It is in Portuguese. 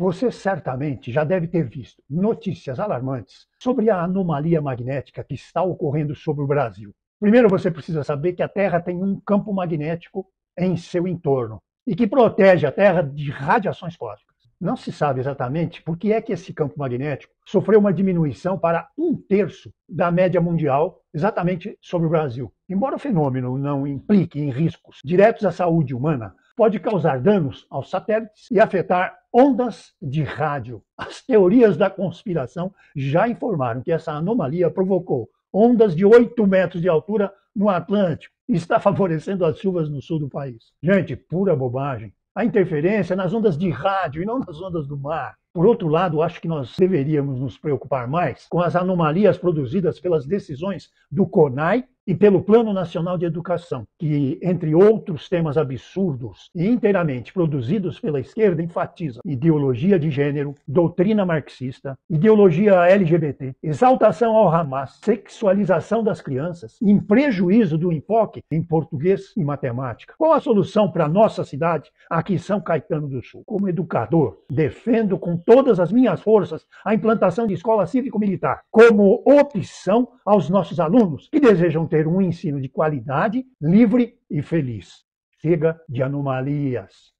Você certamente já deve ter visto notícias alarmantes sobre a anomalia magnética que está ocorrendo sobre o Brasil. Primeiro, você precisa saber que a Terra tem um campo magnético em seu entorno e que protege a Terra de radiações cósmicas. Não se sabe exatamente por que é que esse campo magnético sofreu uma diminuição para um terço da média mundial, exatamente sobre o Brasil. Embora o fenômeno não implique em riscos diretos à saúde humana, pode causar danos aos satélites e afetar ondas de rádio. As teorias da conspiração já informaram que essa anomalia provocou ondas de 8 metros de altura no Atlântico e está favorecendo as chuvas no sul do país. Gente, pura bobagem. A interferência nas ondas de rádio e não nas ondas do mar. Por outro lado, acho que nós deveríamos nos preocupar mais com as anomalias produzidas pelas decisões do CONAI e pelo Plano Nacional de Educação, que, entre outros temas absurdos e inteiramente produzidos pela esquerda, enfatiza ideologia de gênero, doutrina marxista, ideologia LGBT, exaltação ao Hamas, sexualização das crianças, em prejuízo do enfoque em português e matemática. Qual a solução para nossa cidade, aqui em São Caetano do Sul? Como educador, defendo com todas as minhas forças a implantação de escola cívico-militar como opção aos nossos alunos que desejam ter ter um ensino de qualidade, livre e feliz. Chega de anomalias.